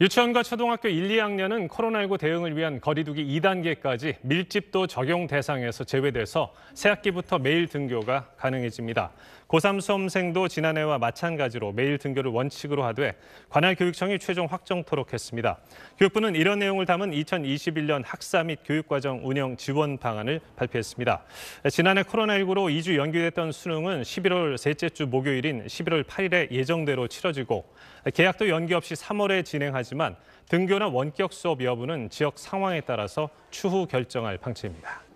유치원과 초등학교 1, 2학년은 코로나19 대응을 위한 거리두기 2단계까지 밀집도 적용 대상에서 제외돼서 새학기부터 매일 등교가 가능해집니다. 고3 수험생도 지난해와 마찬가지로 매일 등교를 원칙으로 하되 관할 교육청이 최종 확정토록 했습니다. 교육부는 이런 내용을 담은 2021년 학사 및 교육과정 운영 지원 방안을 발표했습니다. 지난해 코로나19로 2주 연기됐던 수능은 11월 셋째 주 목요일인 11월 8일에 예정대로 치러지고 계약도 연기 없이 3월에 진행하지 하지만 등교나 원격 수업 여부는 지역 상황에 따라서 추후 결정할 방침입니다.